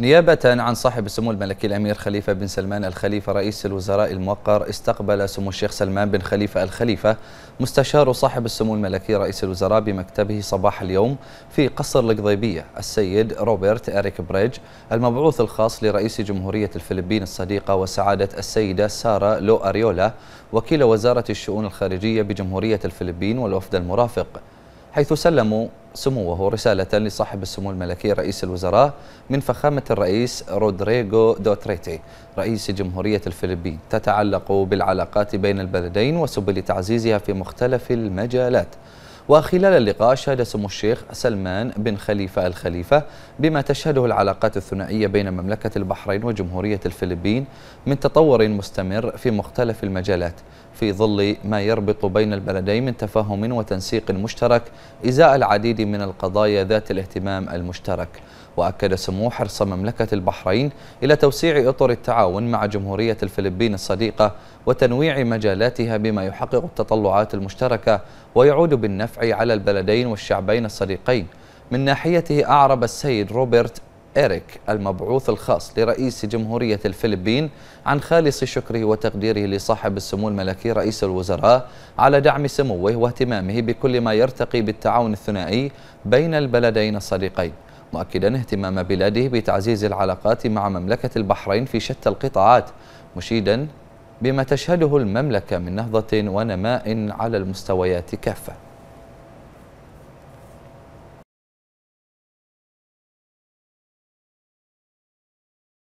نيابة عن صاحب السمو الملكي الأمير خليفة بن سلمان الخليفة رئيس الوزراء الموقر استقبل سمو الشيخ سلمان بن خليفة الخليفة مستشار صاحب السمو الملكي رئيس الوزراء بمكتبه صباح اليوم في قصر القضيبية السيد روبرت إريك بريج المبعوث الخاص لرئيس جمهورية الفلبين الصديقة وسعادة السيدة سارة لو أريولا وكيل وزارة الشؤون الخارجية بجمهورية الفلبين والوفد المرافق حيث سلموا سموه رسالة لصاحب السمو الملكي رئيس الوزراء من فخامة الرئيس رودريغو دوتريتي رئيس جمهورية الفلبين تتعلق بالعلاقات بين البلدين وسبل تعزيزها في مختلف المجالات وخلال اللقاء شهد سمو الشيخ سلمان بن خليفة الخليفة بما تشهده العلاقات الثنائية بين مملكة البحرين وجمهورية الفلبين من تطور مستمر في مختلف المجالات في ظل ما يربط بين البلدين من تفاهم وتنسيق مشترك إزاء العديد من القضايا ذات الاهتمام المشترك وأكد سمو حرص مملكة البحرين إلى توسيع إطر التعاون مع جمهورية الفلبين الصديقة وتنويع مجالاتها بما يحقق التطلعات المشتركة ويعود بالنفع على البلدين والشعبين الصديقين من ناحيته أعرب السيد روبرت إريك المبعوث الخاص لرئيس جمهورية الفلبين عن خالص شكره وتقديره لصاحب السمو الملكي رئيس الوزراء على دعم سموه واهتمامه بكل ما يرتقي بالتعاون الثنائي بين البلدين الصديقين مؤكدا اهتمام بلاده بتعزيز العلاقات مع مملكة البحرين في شتى القطاعات مشيدا بما تشهده المملكة من نهضة ونماء على المستويات كافة